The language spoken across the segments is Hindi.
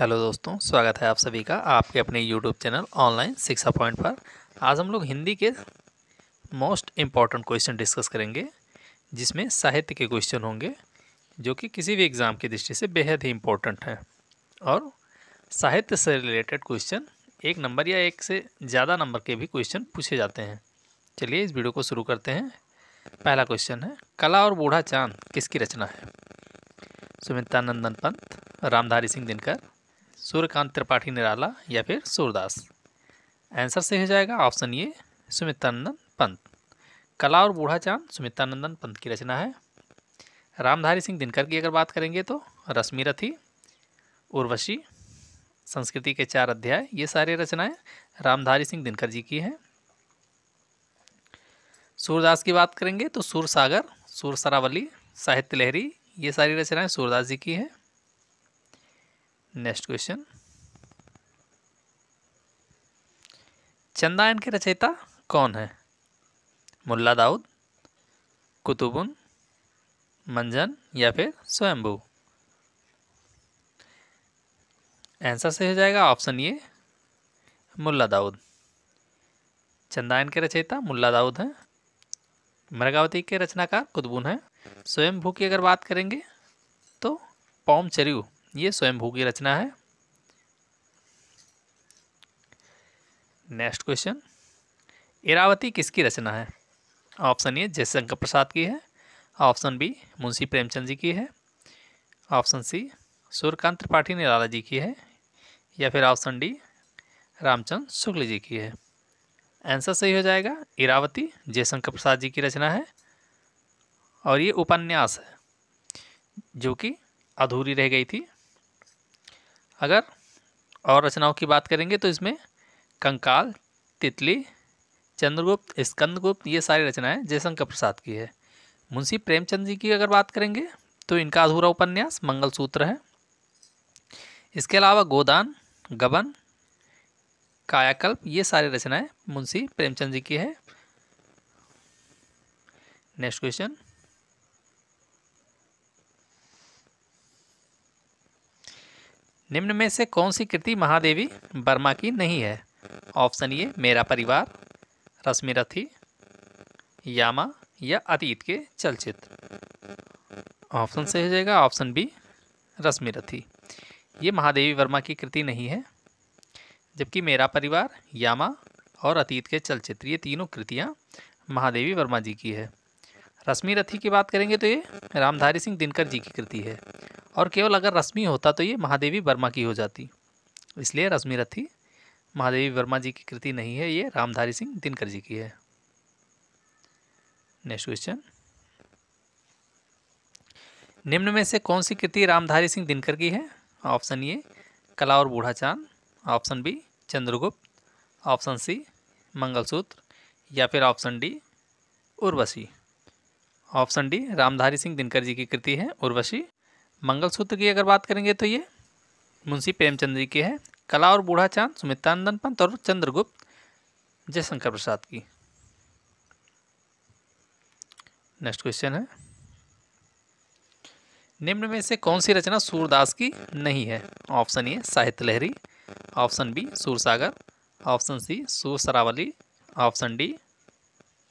हेलो दोस्तों स्वागत है आप सभी का आपके अपने YouTube channel online Shiksha point पर आज हम लोग हिंदी के मोस्ट इम्पॉर्टेंट क्वेश्चन डिस्कस करेंगे जिसमें साहित्य के क्वेश्चन होंगे जो कि किसी भी एग्ज़ाम की दृष्टि से बेहद ही इम्पोर्टेंट हैं और साहित्य से रिलेटेड क्वेश्चन एक नंबर या एक से ज़्यादा नंबर के भी क्वेश्चन पूछे जाते हैं चलिए इस वीडियो को शुरू करते हैं पहला क्वेश्चन है कला और बूढ़ा चांद किसकी रचना है सुमित्रा नंदन पंत रामधारी सिंह दिनकर सूर्यकांत त्रिपाठी निराला या फिर सूरदास आंसर सही हो जाएगा ऑप्शन ये सुमित्रानंदन पंत कला और बूढ़ा चांद सुमित्रानंदन पंत की रचना है रामधारी सिंह दिनकर की अगर बात करेंगे तो रश्मि रथी उर्वशी संस्कृति के चार अध्याय ये सारी रचनाएं रामधारी सिंह दिनकर जी की हैं सूरदास की बात करेंगे तो सूर सागर सूर सरावली साहित्य लहरी ये सारी रचनाएं सूरदास जी की हैं नेक्स्ट क्वेश्चन चंदायन के रचयिता कौन है मुल्ला दाऊद कुतुबुन मंजन या फिर स्वयंभू आंसर सही हो जाएगा ऑप्शन ये मुल्ला दाऊद चंदायन के रचयिता मुल्ला दाऊद हैं मृगावती के रचनाकार कुतुबुन हैं स्वयंभू की अगर बात करेंगे तो पौम चरयू ये स्वयंभू की रचना है नेक्स्ट क्वेश्चन इरावती किसकी रचना है ऑप्शन ए जयशंकर प्रसाद की है ऑप्शन बी मुंशी प्रेमचंद जी की है ऑप्शन सी सूर्यकांत त्रिपाठी निराला जी की है या फिर ऑप्शन डी रामचंद्र शुक्ल जी की है आंसर सही हो जाएगा इरावती जयशंकर प्रसाद जी की रचना है और ये उपन्यास है जो कि अधूरी रह गई थी अगर और रचनाओं की बात करेंगे तो इसमें कंकाल तितली चंद्रगुप्त स्कंदगुप्त ये सारी रचनाएं जयशंकर प्रसाद की है मुंशी प्रेमचंद जी की अगर बात करेंगे तो इनका अधूरा उपन्यास मंगलसूत्र है इसके अलावा गोदान गबन कायाकल्प ये सारी रचनाएं मुंशी प्रेमचंद जी की है नेक्स्ट क्वेश्चन निम्न में से कौन सी कृति महादेवी वर्मा की नहीं है ऑप्शन ये मेरा परिवार रश्मि रथी यामा या अतीत के चलचित्र ऑप्शन सही हो जाएगा ऑप्शन बी रश्मि रथी ये महादेवी वर्मा की कृति नहीं है जबकि मेरा परिवार यामा और अतीत के चलचित्र ये तीनों कृतियाँ महादेवी वर्मा जी की है रश्मि रथी की बात करेंगे तो ये रामधारी सिंह दिनकर जी की कृति है और केवल अगर रश्मि होता तो ये महादेवी वर्मा की हो जाती इसलिए रश्मि रथी महादेवी वर्मा जी की कृति नहीं है ये रामधारी सिंह दिनकर जी की है नेक्स्ट क्वेश्चन निम्न में से कौन सी कृति रामधारी सिंह दिनकर की है ऑप्शन ये कला aur Budha Chand option B Chandragupt option C Mangalsutra या फिर option D Urvashi option D Ramdhari Singh Dinkar ji की कृति है उर्वशी मंगलसूत्र की अगर बात करेंगे तो ये मुंशी प्रेमचंद जी की है कला और बूढ़ा चांद सुमित्रंदन पंत और चंद्रगुप्त जयशंकर प्रसाद की नेक्स्ट क्वेश्चन है निम्न में से कौन सी रचना सूरदास की नहीं है option A Sahitya Lahari option B Sursagar option C Sursaravali option D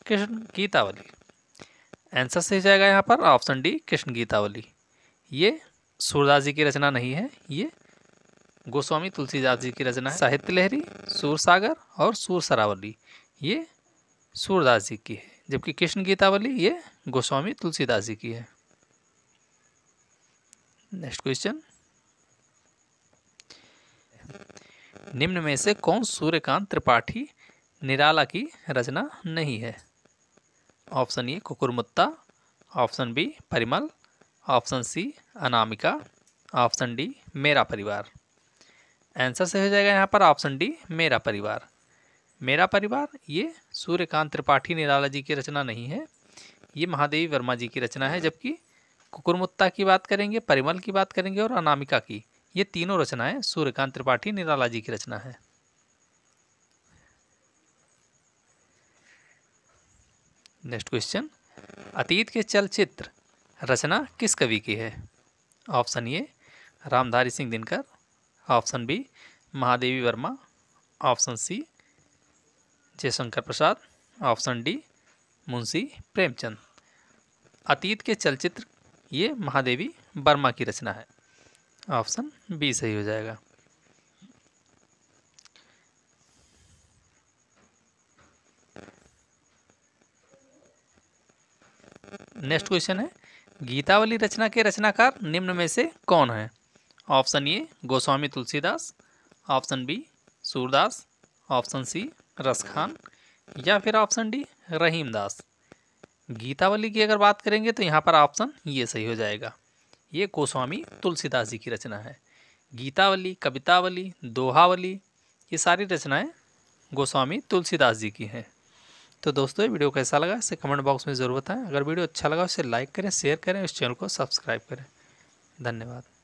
Krishna Gitavali answer सही जाएगा यहाँ पर ऑप्शन डी कृष्ण गीतावली ये सूरदास जी की रचना नहीं है ये गोस्वामी तुलसीदास जी की रचना है साहित्य लहरी सूरसागर और सूर सरावली ये सूरदास जी की है जबकि कृष्ण गीतावली ये गोस्वामी तुलसीदास जी की है नेक्स्ट क्वेश्चन निम्न में से कौन सूर्यकांत त्रिपाठी निराला की रचना नहीं है option A Kukurmutta option B Parimal option C Anamika option D Mera Parivar answer सही हो जाएगा यहाँ पर ऑप्शन डी मेरा परिवार मेरा परिवार ये सूर्यकांत त्रिपाठी निराला जी की रचना नहीं है ये महादेवी वर्मा जी की रचना है जबकि कुकुरमुत्ता की बात करेंगे परिमल की बात करेंगे और अनामिका की ये तीनों रचनाएं सूर्यकांत त्रिपाठी निराला जी की रचना है नेक्स्ट क्वेश्चन अतीत के चलचित्र रचना किस कवि की है option A Ramdhari Singh Dinkar option B Mahadevi Verma option C Jaishankar Prasad option D Munshi Premchand Atit ke चलचित्र ये महादेवी वर्मा की रचना है ऑप्शन बी सही हो जाएगा नेक्स्ट क्वेश्चन है गीतावली रचना के रचनाकार निम्न में से कौन है option A Goswami Tulsidas option B Surdas option C Raskhan या फिर ऑप्शन डी रहीम दास गीतावली की अगर बात करेंगे तो यहाँ पर ऑप्शन ये सही हो जाएगा ये गोस्वामी तुलसीदास जी की रचना है गीतावली कवितावली दोहावली ये सारी रचनाएं गोस्वामी तुलसीदास जी की हैं तो दोस्तों ये वीडियो कैसा लगा इसे कमेंट बॉक्स में ज़रूर बताएं अगर वीडियो अच्छा लगा उसे लाइक करें शेयर करें इस चैनल को सब्सक्राइब करें धन्यवाद